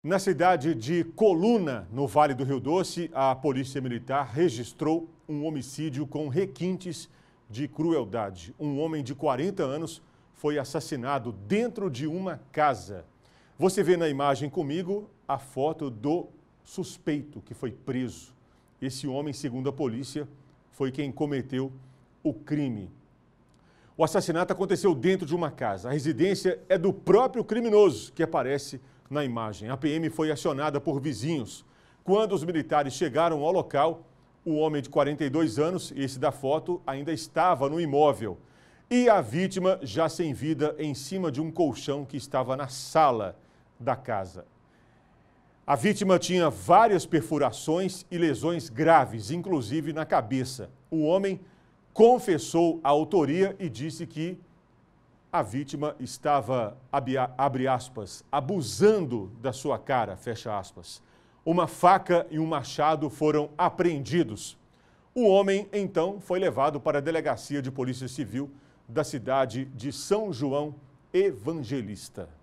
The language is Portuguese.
Na cidade de Coluna, no Vale do Rio Doce, a Polícia Militar registrou um homicídio com requintes de crueldade. Um homem de 40 anos foi assassinado dentro de uma casa. Você vê na imagem comigo a foto do suspeito que foi preso. Esse homem, segundo a polícia, foi quem cometeu o crime. O assassinato aconteceu dentro de uma casa. A residência é do próprio criminoso, que aparece na imagem. A PM foi acionada por vizinhos. Quando os militares chegaram ao local, o homem de 42 anos, esse da foto, ainda estava no imóvel. E a vítima já sem vida em cima de um colchão que estava na sala da casa. A vítima tinha várias perfurações e lesões graves, inclusive na cabeça. O homem confessou a autoria e disse que a vítima estava, abre aspas, abusando da sua cara, fecha aspas. Uma faca e um machado foram apreendidos. O homem, então, foi levado para a delegacia de polícia civil da cidade de São João Evangelista.